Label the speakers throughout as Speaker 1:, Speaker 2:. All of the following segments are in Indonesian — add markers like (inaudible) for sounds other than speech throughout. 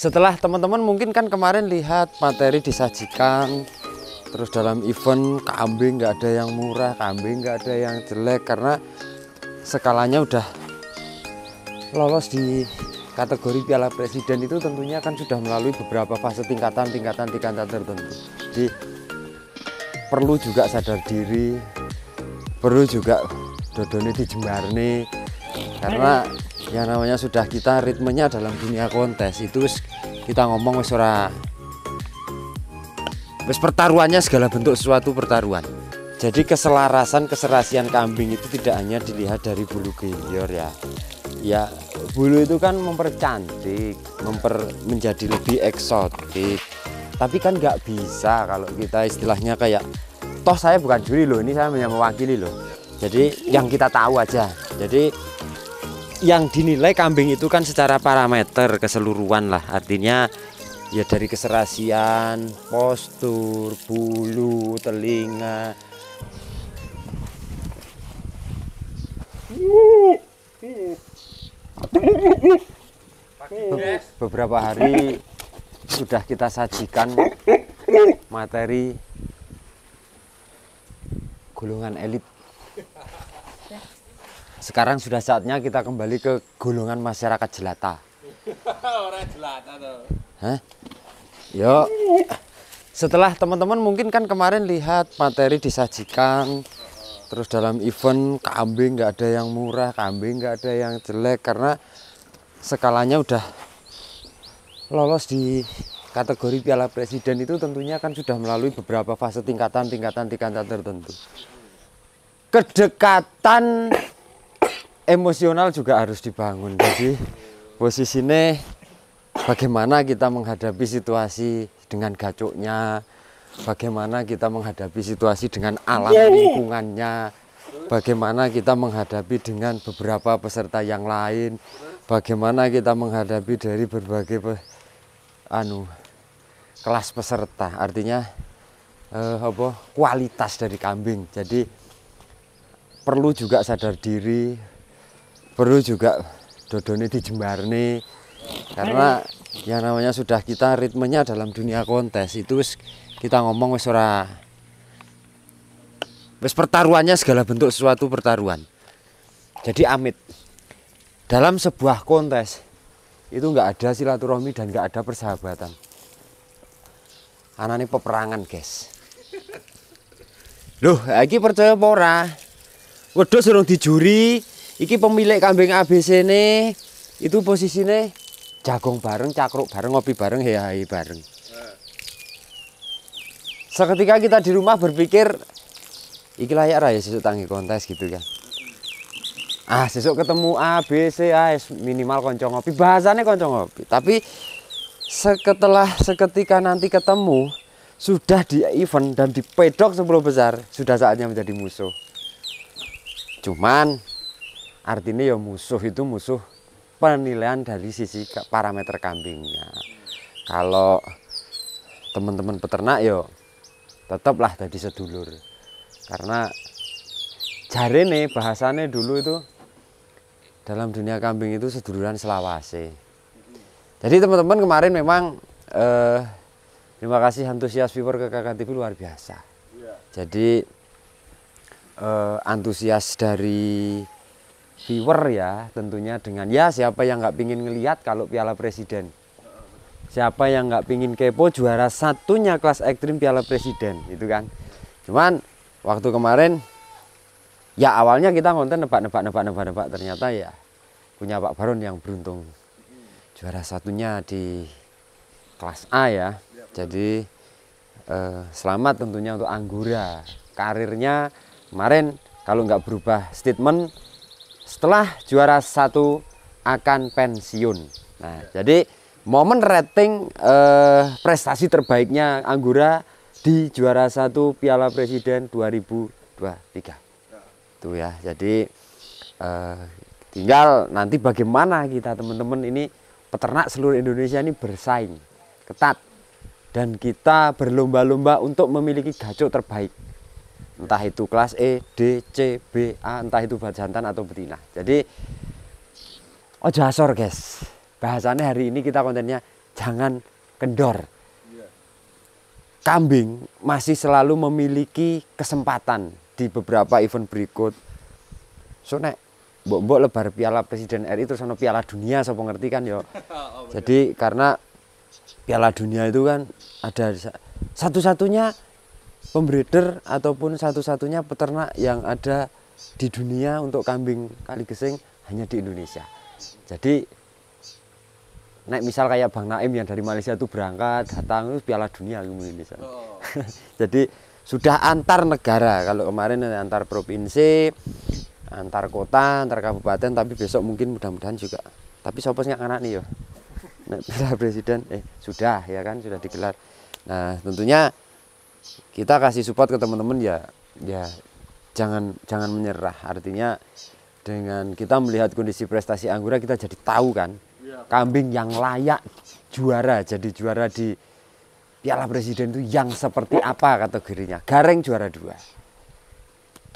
Speaker 1: setelah teman-teman mungkin kan kemarin lihat materi disajikan terus dalam event kambing nggak ada yang murah kambing nggak ada yang jelek karena skalanya udah lolos di kategori Piala Presiden itu tentunya kan sudah melalui beberapa fase tingkatan-tingkatan-tingkatan tertentu jadi perlu juga sadar diri perlu juga dodone di karena yang namanya sudah kita ritmenya dalam dunia kontes itu kita ngomong wis ora wis pertaruhannya segala bentuk suatu pertaruhan jadi keselarasan keserasian kambing itu tidak hanya dilihat dari bulu gelior ya ya bulu itu kan mempercantik memper menjadi lebih eksotik tapi kan nggak bisa kalau kita istilahnya kayak toh saya bukan juri loh ini saya hanya mewakili loh jadi yang kita tahu aja jadi yang dinilai kambing itu kan secara parameter keseluruhan lah artinya ya dari keserasian postur bulu telinga beberapa hari sudah kita sajikan materi golongan elit sekarang sudah saatnya kita kembali ke golongan masyarakat jelata.
Speaker 2: (laughs) Orang jelata tuh.
Speaker 1: Hah? yuk. Setelah teman-teman mungkin kan kemarin lihat materi disajikan, terus dalam event kambing nggak ada yang murah, kambing nggak ada yang jelek karena skalanya udah lolos di kategori Piala Presiden itu tentunya kan sudah melalui beberapa fase tingkatan-tingkatan tingkatan tertentu. Kedekatan emosional juga harus dibangun jadi posisinya bagaimana kita menghadapi situasi dengan gacoknya bagaimana kita menghadapi situasi dengan alam iya, iya. lingkungannya bagaimana kita menghadapi dengan beberapa peserta yang lain bagaimana kita menghadapi dari berbagai pe, anu kelas peserta artinya eh, apa kualitas dari kambing jadi perlu juga sadar diri perlu juga dodone nih karena yang namanya sudah kita ritmenya dalam dunia kontes itu wis kita ngomong wis ora wis pertaruhannya segala bentuk sesuatu pertaruhan jadi amit dalam sebuah kontes itu nggak ada silaturahmi dan nggak ada persahabatan ini peperangan guys loh lagi percaya pora Waduh suruh dijuri Iki pemilik kambing ABC ini itu posisinya jagung bareng, cakruk bareng, ngopi bareng, hihihi bareng. Seketika kita di rumah berpikir, iki layak raya sesuk tangi kontes gitu kan. Ah, sesuk ketemu ABC, ah, minimal konco ngopi. bahasannya konco ngopi. Tapi seketelah seketika nanti ketemu, sudah di event dan di pedok sebelum besar, sudah saatnya menjadi musuh. Cuman Artinya ya musuh itu musuh penilaian dari sisi parameter kambingnya. Kalau teman-teman peternak yo ya tetaplah jadi sedulur. Karena jare nih bahasannya dulu itu dalam dunia kambing itu seduluran selawase. Jadi teman-teman kemarin memang eh, terima kasih antusias viewer ke Kakak TV luar biasa. Iya. Jadi eh, antusias dari viewer ya tentunya dengan ya siapa yang nggak pingin ngelihat kalau Piala Presiden siapa yang nggak pingin kepo juara satunya kelas ekstrim Piala Presiden itu kan cuman waktu kemarin ya awalnya kita ngonten nebak nebak nebak nebak nebak ternyata ya punya Pak Baron yang beruntung juara satunya di kelas A ya jadi eh, selamat tentunya untuk Anggura karirnya kemarin kalau nggak berubah statement setelah juara satu akan pensiun. Nah, jadi momen rating eh, prestasi terbaiknya Anggura di juara satu Piala Presiden 2023. Tuh ya, jadi eh, tinggal nanti bagaimana kita teman-teman ini peternak seluruh Indonesia ini bersaing ketat dan kita berlomba-lomba untuk memiliki gacok terbaik entah itu kelas E, D, C, B, A, entah itu jantan atau betina. Jadi ojo asor guys, bahasannya hari ini kita kontennya jangan kendor. Iya. Kambing masih selalu memiliki kesempatan di beberapa event berikut. So nek mbok-mbok lebar piala presiden RI terus sama piala dunia sapa ngerti kan yo. (laughs) Oh, Jadi karena piala dunia itu kan ada satu-satunya pembreeder ataupun satu-satunya peternak yang ada di dunia untuk kambing kali gesing hanya di Indonesia. Jadi naik misal kayak Bang Naim yang dari Malaysia itu berangkat datang itu Piala Dunia di Indonesia. Oh. (laughs) Jadi sudah antar negara kalau kemarin antar provinsi, antar kota, antar kabupaten tapi besok mungkin mudah-mudahan juga. Tapi nggak anak nih yo. (laughs) Nah, Presiden eh sudah ya kan sudah digelar. Nah, tentunya kita kasih support ke teman-teman ya ya jangan jangan menyerah artinya dengan kita melihat kondisi prestasi Anggura kita jadi tahu kan iya. kambing yang layak juara jadi juara di Piala Presiden itu yang seperti apa kategorinya Gareng juara dua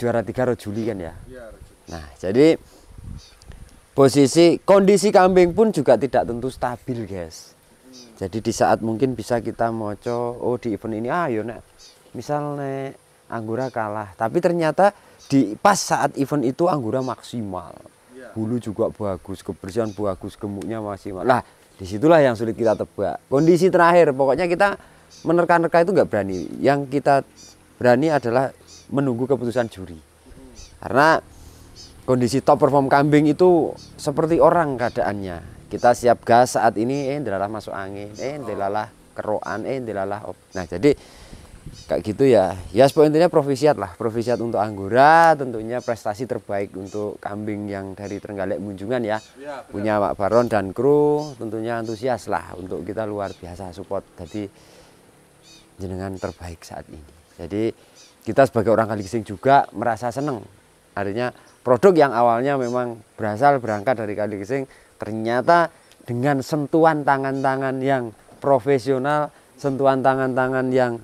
Speaker 1: juara tiga Rojuli kan ya iya, nah jadi posisi kondisi kambing pun juga tidak tentu stabil guys hmm. jadi di saat mungkin bisa kita moco oh di event ini ayo ah, nak misalnya Anggura kalah tapi ternyata di pas saat event itu Anggura maksimal bulu iya. juga bagus kebersihan bagus gemuknya maksimal Nah, disitulah yang sulit kita tebak kondisi terakhir pokoknya kita menerka-nerka itu nggak berani yang kita berani adalah menunggu keputusan juri mm-hmm. karena kondisi top perform kambing itu seperti orang keadaannya kita siap gas saat ini eh masuk angin eh delalah keroan eh delalah nah jadi kayak gitu ya ya intinya provisiat lah provisiat untuk Anggora tentunya prestasi terbaik untuk kambing yang dari Trenggalek Munjungan ya, ya punya Pak Baron dan kru tentunya antusias lah untuk kita luar biasa support jadi jenengan terbaik saat ini jadi kita sebagai orang Kalikising juga merasa seneng artinya produk yang awalnya memang berasal berangkat dari Kalikising ternyata dengan sentuhan tangan-tangan yang profesional sentuhan tangan-tangan yang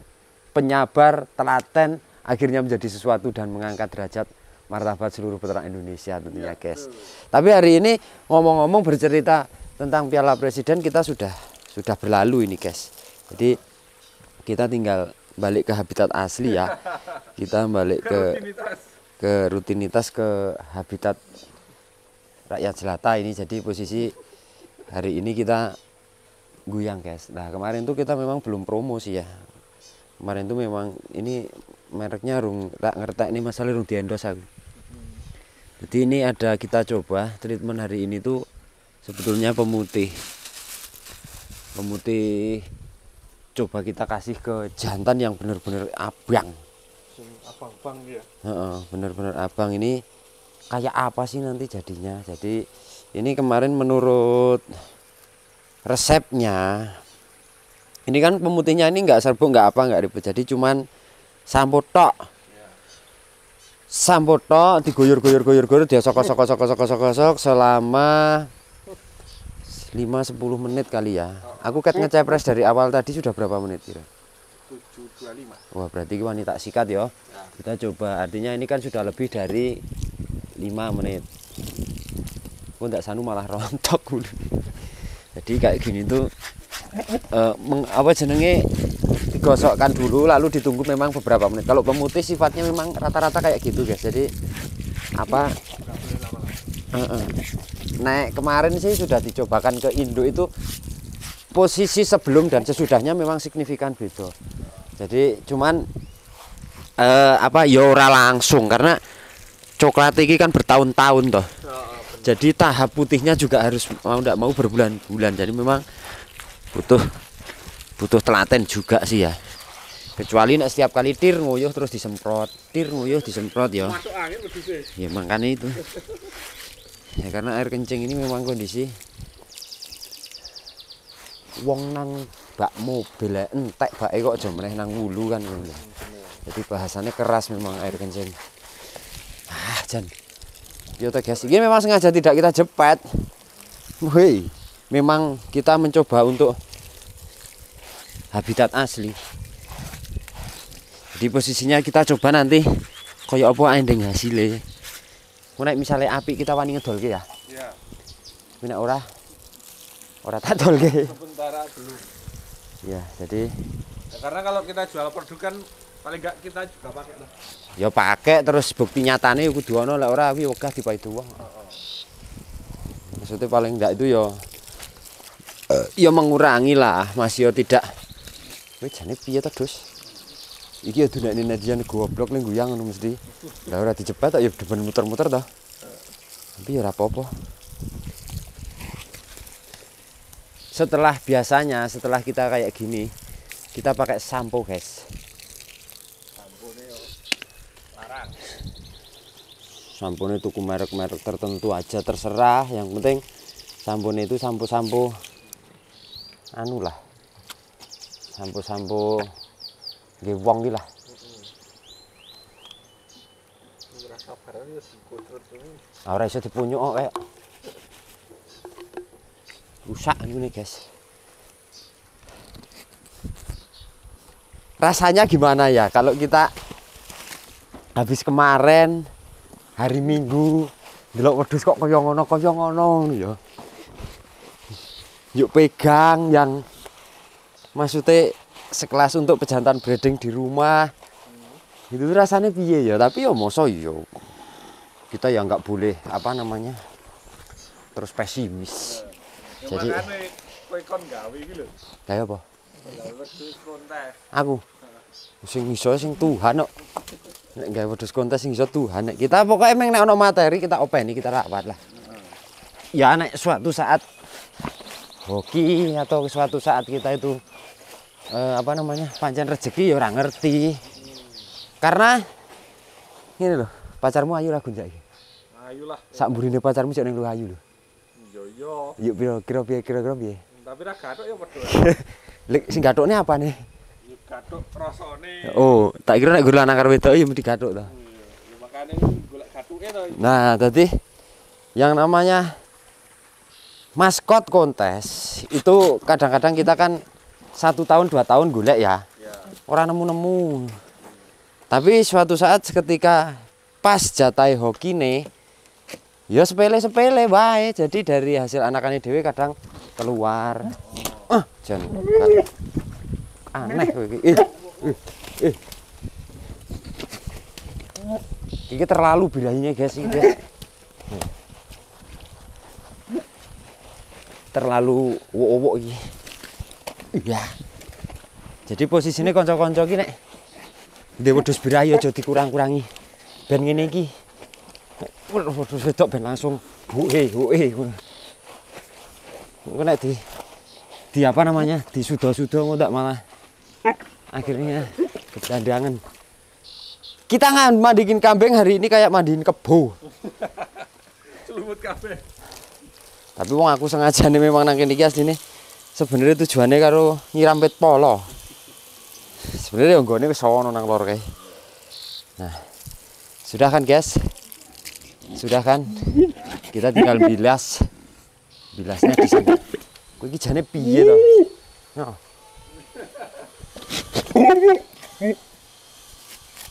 Speaker 1: penyabar, telaten, akhirnya menjadi sesuatu dan mengangkat derajat martabat seluruh peternak Indonesia tentunya iya, guys. Tapi hari ini ngomong-ngomong bercerita tentang Piala Presiden kita sudah sudah berlalu ini guys. Jadi kita tinggal balik ke habitat asli ya. (laughs) Kita balik ke ke rutinitas ke habitat rakyat jelata ini. Jadi posisi hari ini kita guyang guys. Nah kemarin tuh kita memang belum promosi ya kemarin tuh memang ini mereknya rung tak ngerti ini masalah rung diendos aku jadi ini ada kita coba treatment hari ini tuh sebetulnya pemutih pemutih coba kita kasih ke jantan yang benar-benar abang abang-abang ya benar-benar abang ini kayak apa sih nanti jadinya jadi ini kemarin menurut resepnya ini kan pemutihnya ini nggak serbuk nggak apa nggak ribet jadi cuman sampo tok sampo tok digoyor goyor goyor goyor dia sokok sokok sokok sokok sokok sok selama lima sepuluh menit kali ya aku kat ngecepres dari awal tadi sudah berapa menit kira 725 wah berarti wanita sikat ya. ya kita coba artinya ini kan sudah lebih dari lima menit aku tidak sanu malah rontok (laughs) jadi kayak gini tuh uh, meng, apa jenenge digosokkan dulu lalu ditunggu memang beberapa menit. Kalau pemutih sifatnya memang rata-rata kayak gitu guys. Jadi apa? Uh -uh. Naik kemarin sih sudah dicobakan ke Indo itu posisi sebelum dan sesudahnya memang signifikan beda. Jadi cuman uh, apa yora ya langsung karena coklat ini kan bertahun-tahun toh. Jadi tahap putihnya juga harus mau tidak mau berbulan-bulan. Jadi memang butuh butuh telaten juga sih ya kecuali nak setiap kali tir nguyuh terus disemprot tir nguyuh disemprot ya ya makanya itu ya karena air kencing ini memang kondisi wong nang bak mobil eh, entek bak kok aja nang wulu kan jadi bahasannya keras memang air kencing ah jan biotegas ya, ini memang sengaja tidak kita jepet woi memang kita mencoba untuk habitat asli di posisinya kita coba nanti koyo apa ending hasilnya Kunaik misalnya api kita wani ngedol ya. Iya. Mina ora ora tak dol Sementara dulu. Ya, jadi
Speaker 2: ya, karena kalau kita jual produk kan paling enggak kita juga pakai lah.
Speaker 1: Ya pakai terus bukti nyatane ya kudu ana lek ora kuwi wegah dipaidu wong. Oh, oh. Maksudnya paling enggak itu ya uh, ya mengurangi lah Mas yo ya tidak wih jane piye terus. Dus iki adunane ya nadian goblok ning guyang ngono mesti lah ora dijebak tak ya demen muter-muter ta tapi ya apa-apa setelah biasanya setelah kita kayak gini kita pakai sampo guys sampo Sampo itu tuku merek-merek tertentu aja terserah yang penting sampo itu sampo-sampo anu lah sampo-sampo nggih wong iki lah ya, ah, ora iso dipunyuk kok kayak rusak ini guys rasanya gimana ya kalau kita habis kemarin hari minggu delok wedhus kok kaya ngono kaya ngono ya yuk pegang yang maksudnya sekelas untuk pejantan breeding di rumah hmm. itu rasanya piye ya tapi ya moso yo iya. kita ya nggak boleh apa namanya terus pesimis kan ya, jadi kaya apa ya aku sing iso sing Tuhan kok nek gawe wedhus kontes sing iso Tuhan nek kita pokoknya emang nek ana materi kita openi kita rawat lah ya nek suatu saat hoki atau suatu saat kita itu eh, apa namanya pancen rezeki ya orang ngerti karena ini loh pacarmu ayu lah gunjak ayu lah sak burine pacarmu jek ning lu ayu lho yo yo yuk piro kira kira kira kira biar hmm, tapi ra gathok ya padha (laughs) lek sing gathokne apane
Speaker 2: yo gathok rasane
Speaker 1: oh tak kira nek guru lanang wedok ya mesti gathok iya, iya, to nah tadi yang namanya maskot kontes itu kadang-kadang kita kan satu tahun dua tahun golek ya, ya. orang nemu-nemu tapi suatu saat seketika pas jatai hoki nih ya sepele-sepele baik jadi dari hasil anakannya Dewi kadang keluar oh. ah oh. jangan aneh ih ih ih ini terlalu bilangnya guys ini guys. terlalu wowok iki. Iya. Jadi posisine kanca-kanca iki nek ndek wedhus birahi aja dikurang-kurangi. Ben ngene iki. Wedhus wedok ben langsung buke buke ngono. Engko nek di di apa namanya? di sudo-sudo ngono tak malah akhirnya kecandangan. Kita ngan mandikin kambing hari ini kayak mandiin kebo.
Speaker 2: Selumut kambing
Speaker 1: tapi wong aku sengaja nih memang nangkin kene iki asline sebenarnya tujuannya karo nyiram pet polo sebenarnya yang gue wis ono nang lor kae nah sudah kan guys sudah kan kita tinggal bilas bilasnya di sini kok iki jane piye to no.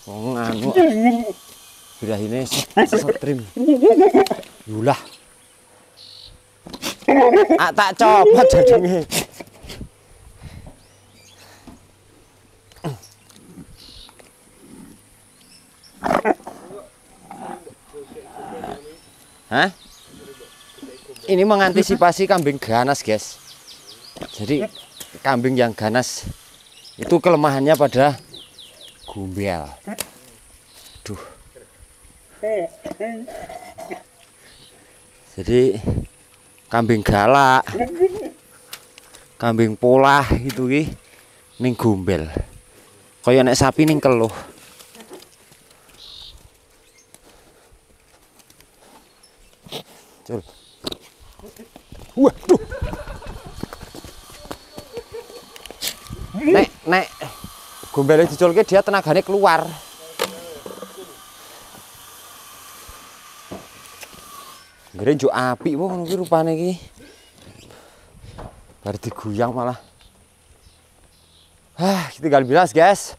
Speaker 1: Wong anu. Sudah ini trim. Yulah. (laughs) Ah tak copot jadinya. Hah? Ini mengantisipasi kambing ganas, guys. Jadi kambing yang ganas itu kelemahannya pada gumbel. Duh. Jadi kambing galak kambing pola itu ki ning gombel kaya nek sapi ning keluh Cul. Waduh. Nek, nek. Gombelnya diculke dia tenaganya keluar. Gere njuk apik po ngono kuwi rupane iki. Bar diguyang malah. Hah, kita tinggal bilas, guys.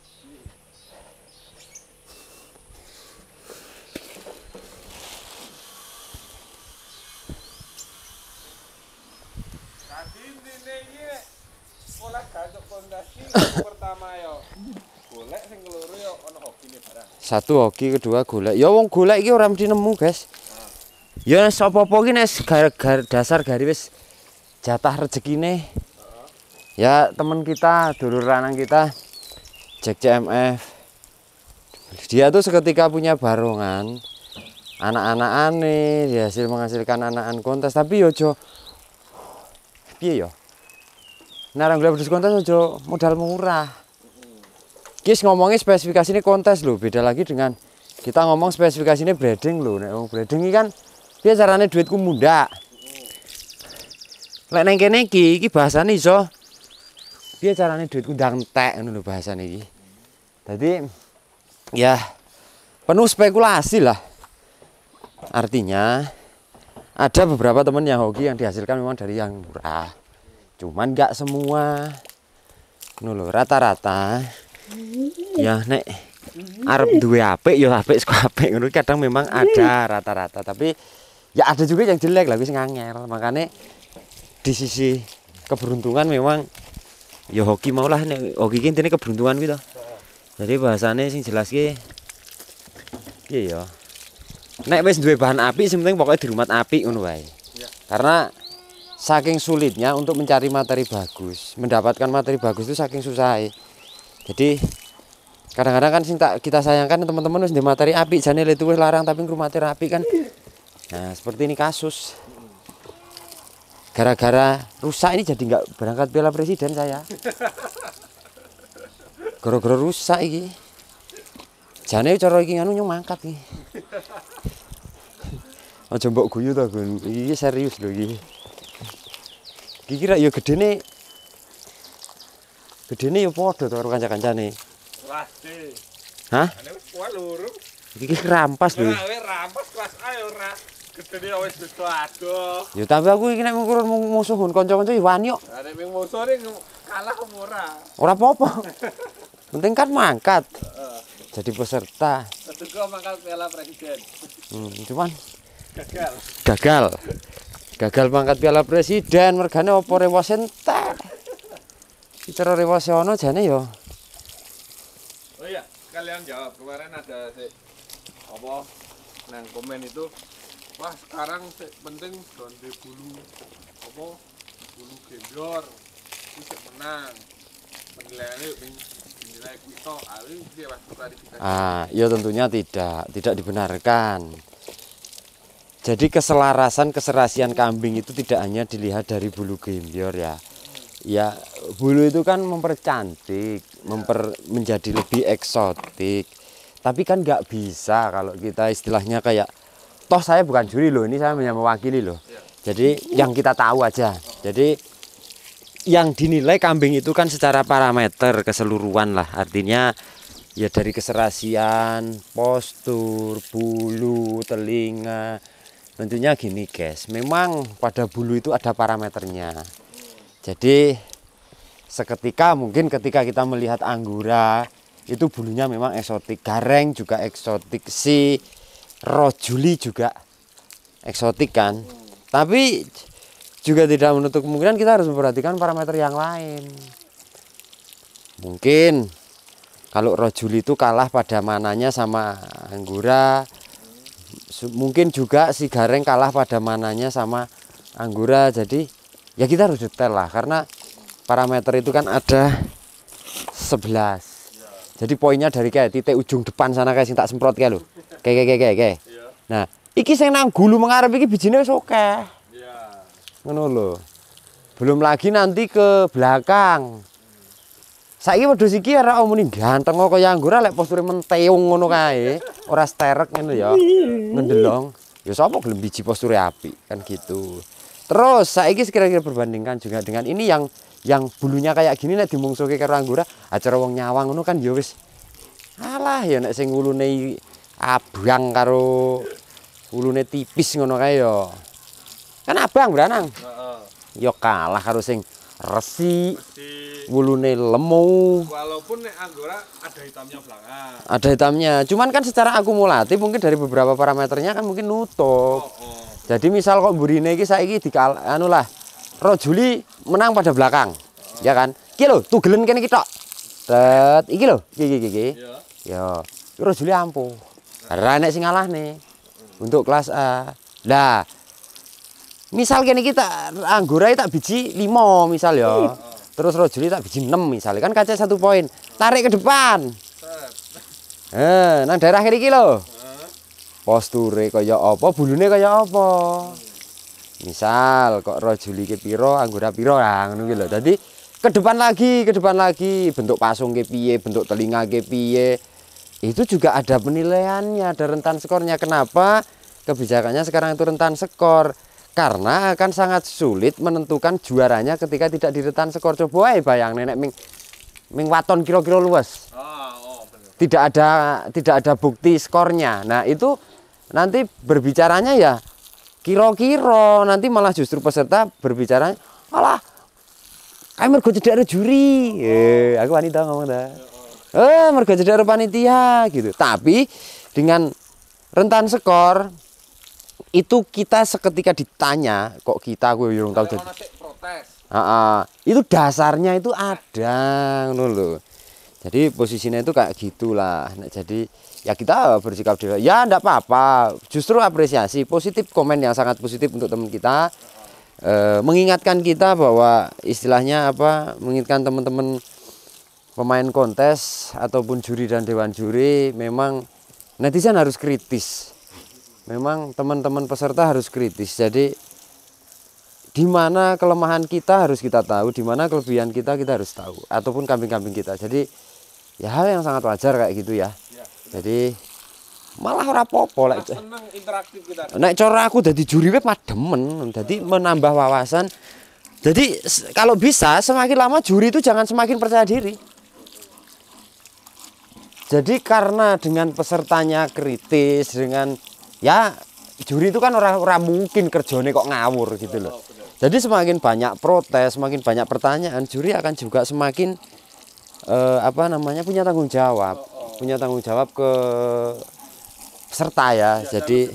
Speaker 1: Satu hoki, kedua golek. Ya wong golek iki ora mesti nemu, guys ya wis apa-apa ki dasar gari wis jatah rezekine. Ya teman kita, dulur ranang kita Jack CMF. Dia tuh seketika punya barongan anak-anak aneh, dia hasil menghasilkan anak-anak kontes tapi yojo ya, piye yo. Narang gula kontes ojo ya, modal murah. Kis ngomongnya spesifikasi ini kontes loh, beda lagi dengan kita ngomong spesifikasi ini breeding loh. Nek breeding ini kan dia caranya duitku muda. Lek neng kene iki iki bahasane iso Dia carane duitku ndang entek ngono lho bahasane iki. ya penuh spekulasi lah. Artinya ada beberapa teman yang hoki yang dihasilkan memang dari yang murah. Cuman gak semua. Ngono lho, rata-rata ya nek arep dua apik yo ya apik saka apik ngono kadang memang ada rata-rata tapi ya ada juga yang jelek lah wis ngangel makanya di sisi keberuntungan memang ya hoki maulah nih hoki ini ini keberuntungan gitu jadi bahasannya sing jelas ki iya nek wis duwe bahan api penting pokoknya di rumah api ngono wae ya. karena saking sulitnya untuk mencari materi bagus mendapatkan materi bagus itu saking susah e. jadi kadang-kadang kan sing tak kita sayangkan teman-teman di materi api jane le tuwis larang tapi rumah api kan Nah, seperti ini kasus. Gara-gara rusak ini jadi nggak berangkat Piala Presiden saya. Gara-gara rusak ini. Jane cara iki nganu nyung mangkat iki. Aja mbok guyu ta, Gun. Iki serius lho iki. Iki kira ya gedene gedene ya padha to karo kanca-kancane.
Speaker 2: Wah, Hah? Ini
Speaker 1: wis loro. Iki rampas lho. kelas A Ketene wis besto adoh. Ya tapi aku iki nek mung musuhun kanca-kanca ya wani ada yang nek sore musuh ning kalah ora. Ora apa-apa. Penting kan mangkat. Jadi peserta. tunggu mangkat Piala Presiden. Hmm, cuman gagal. Gagal. Gagal mangkat Piala Presiden, mergane apa rewase entek. Cara rewase ono jane yo. Ya. Oh iya, kalian jawab
Speaker 2: kemarin ada si apa nang komen itu wah sekarang
Speaker 1: penting donde bulu apa bulu gemblor itu menang penilaiannya ah, ini nilai kita ali dia pas klarifikasi ah ya tentunya tidak tidak dibenarkan jadi keselarasan keserasian kambing itu tidak hanya dilihat dari bulu gembior ya. Ya, bulu itu kan mempercantik, memper menjadi lebih eksotik. Tapi kan nggak bisa kalau kita istilahnya kayak toh saya bukan juri loh, ini saya hanya mewakili loh. Iya. Jadi yang kita tahu aja. Jadi yang dinilai kambing itu kan secara parameter keseluruhan lah. Artinya ya dari keserasian, postur, bulu, telinga. Tentunya gini guys, memang pada bulu itu ada parameternya. Jadi seketika mungkin ketika kita melihat anggura itu bulunya memang eksotik, gareng juga eksotik, si rojuli juga eksotik kan tapi juga tidak menutup kemungkinan kita harus memperhatikan parameter yang lain mungkin kalau rojuli itu kalah pada mananya sama anggura mungkin juga si gareng kalah pada mananya sama anggura jadi ya kita harus detail lah karena parameter itu kan ada 11 jadi poinnya dari kayak titik ujung depan sana kayak tak semprot kayak lo. Kayak kayak kayak kayak. Iya. Nah, iki sing nang gulu mengarep iki bijine wis akeh. Iya. Ngono lho. Belum lagi nanti ke belakang. Hmm. Saiki wedhus iki ora omoni ganteng kok kaya anggur lek posture menteung ngono kae, ora sterek ngono ya. Ngendelong. Ya sapa gelem biji posture api kan gitu. Terus saiki sekira kira perbandingkan juga dengan ini yang yang bulunya kayak gini nek dimungsuke karo anggura acara wong nyawang ngono kan ya wis alah ya nek sing ngulune abang karo ulune tipis ngono kae yo. Kan abang beranang, Heeh. kalah karo sing resi. Wulune lemu.
Speaker 2: Walaupun nek anggora ada hitamnya belakang.
Speaker 1: Ada hitamnya. Cuman kan secara akumulatif mungkin dari beberapa parameternya kan mungkin nutup. Oh, oh. Jadi misal kok burine iki saiki dikal anu lah. Rojuli menang pada belakang. Ya kan? Iki lho tugelen kene iki tok. Tet, iki lho. Iki iki iki. Iya. Ya. Ya. Rojuli ampuh. Karena nek nih untuk kelas A. Nah, misal gini kita anggurai tak biji 5 misal ya. Hmm. Terus rojuli tak biji enam misalnya kan kaca satu poin. Tarik ke depan. Eh, nang daerah kiri kilo. Posture kaya apa, bulunya kaya apa. Misal kok rojuli ke piro, anggura piro ya ngono lho. ke depan lagi, ke depan lagi bentuk pasung ke piye, bentuk telinga ke piye itu juga ada penilaiannya, ada rentan skornya. Kenapa kebijakannya sekarang itu rentan skor? Karena akan sangat sulit menentukan juaranya ketika tidak di skor. Coba ya bayang nenek ming ming waton kilo-kilo luas. Tidak ada tidak ada bukti skornya. Nah, itu nanti berbicaranya ya kiro-kiro nanti malah justru peserta berbicara alah gue mergo ada juri. Oh. Eh, aku wanita ngomong dah eh mergo cedera panitia gitu tapi dengan rentan skor itu kita seketika ditanya kok kita gue belum tahu jadi uh, uh, itu dasarnya itu ada ngono jadi posisinya itu kayak gitulah nah, jadi ya kita bersikap dewa ya enggak apa-apa justru apresiasi positif komen yang sangat positif untuk teman kita uh, mengingatkan kita bahwa istilahnya apa mengingatkan teman-teman pemain kontes ataupun juri dan dewan juri memang netizen harus kritis memang teman-teman peserta harus kritis jadi di mana kelemahan kita harus kita tahu di mana kelebihan kita kita harus tahu ataupun kambing-kambing kita jadi ya hal yang sangat wajar kayak gitu ya, iya. jadi malah ora popo lek interaktif kita nek aku jadi juri web mademen Jadi menambah wawasan jadi kalau bisa semakin lama juri itu jangan semakin percaya diri jadi karena dengan pesertanya kritis dengan ya juri itu kan orang orang mungkin kerjanya kok ngawur gitu loh. Jadi semakin banyak protes, semakin banyak pertanyaan, juri akan juga semakin eh, apa namanya punya tanggung jawab, oh, oh. punya tanggung jawab ke peserta ya. Jadi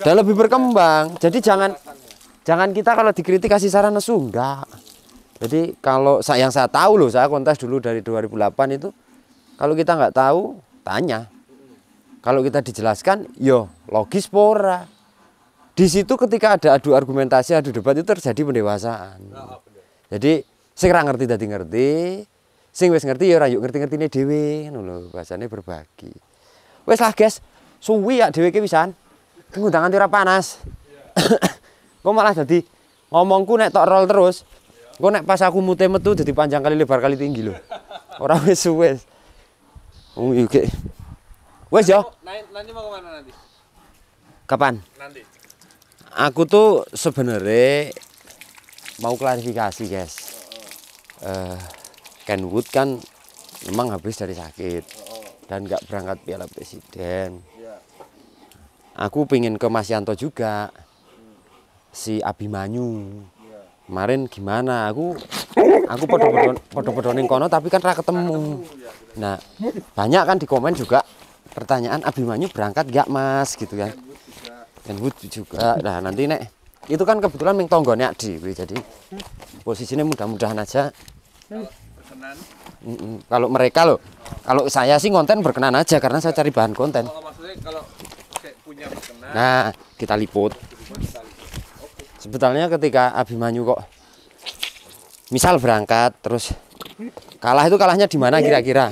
Speaker 1: udah lebih berkembang. Jadi jangan jangan kita kalau dikritik kasih saran nesu enggak. Jadi kalau yang saya tahu loh, saya kontes dulu dari 2008 itu kalau kita nggak tahu, tanya. Kalau kita dijelaskan, yo logis pora. Di situ ketika ada adu argumentasi, adu debat itu terjadi pendewasaan. Ah, ah, jadi sing ra ngerti dadi ngerti, sing wis ngerti ya rayuk ngerti ngerti ini dewi. ngono bahasannya bahasane berbagi. Wis lah, guys. Suwi ya dhewe kebisan. pisan. Ngundangan ora panas. (coughs) Kok malah jadi ngomongku nek tok roll terus. Kok nek pas aku mute itu jadi panjang kali lebar kali tinggi lho. Orang wis suwes. Oh, oke. Iya, oke. Wes yo. Nanti mau kemana nanti? Kapan? Nanti. Aku tuh sebenarnya mau klarifikasi, guys. uh, Kenwood kan memang habis dari sakit dan nggak berangkat Piala Presiden. Iya. Aku pingin ke Mas Yanto juga, si Abimanyu. Iya. Kemarin gimana? Aku Aku podo-podo ning kono tapi kan ra ketemu. Nah, banyak kan di komen juga pertanyaan Abimanyu berangkat gak Mas gitu kan. Dan Wood juga. Nah, nanti nek itu kan kebetulan ming tanggane di jadi posisinya mudah-mudahan aja. Mm -mm. Kalau mereka loh, kalau saya sih konten berkenan aja karena saya cari bahan konten. Nah, kita liput. Sebetulnya ketika Abimanyu kok misal berangkat terus kalah itu kalahnya di mana kira-kira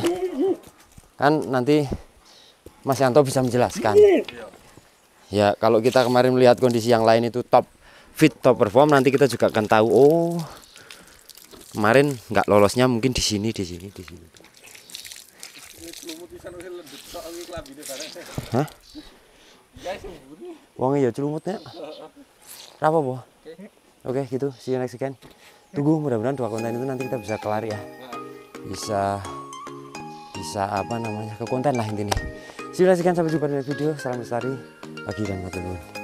Speaker 1: kan nanti Mas Yanto bisa menjelaskan ya kalau kita kemarin melihat kondisi yang lain itu top fit top perform nanti kita juga akan tahu oh kemarin nggak lolosnya mungkin di sini di sini di sini Hah? Wong ya celumutnya. Apa, boh? Oke, okay, gitu. See you next again tunggu mudah-mudahan dua konten itu nanti kita bisa kelar ya bisa bisa apa namanya ke konten lah intinya Silahkan sampai jumpa di video salam lestari pagi dan matur